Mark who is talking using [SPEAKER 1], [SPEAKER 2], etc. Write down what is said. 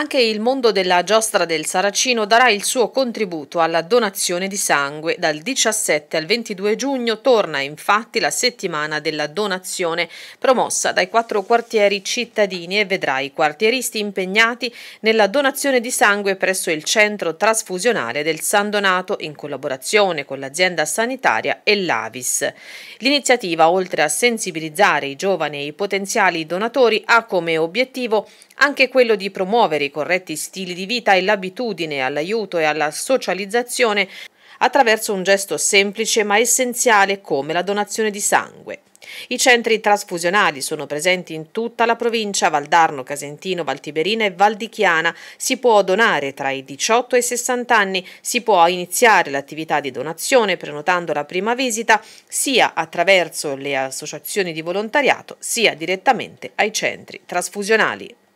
[SPEAKER 1] Anche il mondo della giostra del Saracino darà il suo contributo alla donazione di sangue. Dal 17 al 22 giugno torna infatti la settimana della donazione promossa dai quattro quartieri cittadini e vedrà i quartieristi impegnati nella donazione di sangue presso il centro trasfusionale del San Donato in collaborazione con l'azienda sanitaria e l'Avis. L'iniziativa, oltre a sensibilizzare i giovani e i potenziali donatori, ha come obiettivo anche quello di promuovere i corretti stili di vita e l'abitudine all'aiuto e alla socializzazione attraverso un gesto semplice ma essenziale come la donazione di sangue. I centri trasfusionali sono presenti in tutta la provincia Valdarno, Casentino, Valtiberina e Valdichiana. Si può donare tra i 18 e i 60 anni, si può iniziare l'attività di donazione prenotando la prima visita sia attraverso le associazioni di volontariato sia direttamente ai centri trasfusionali.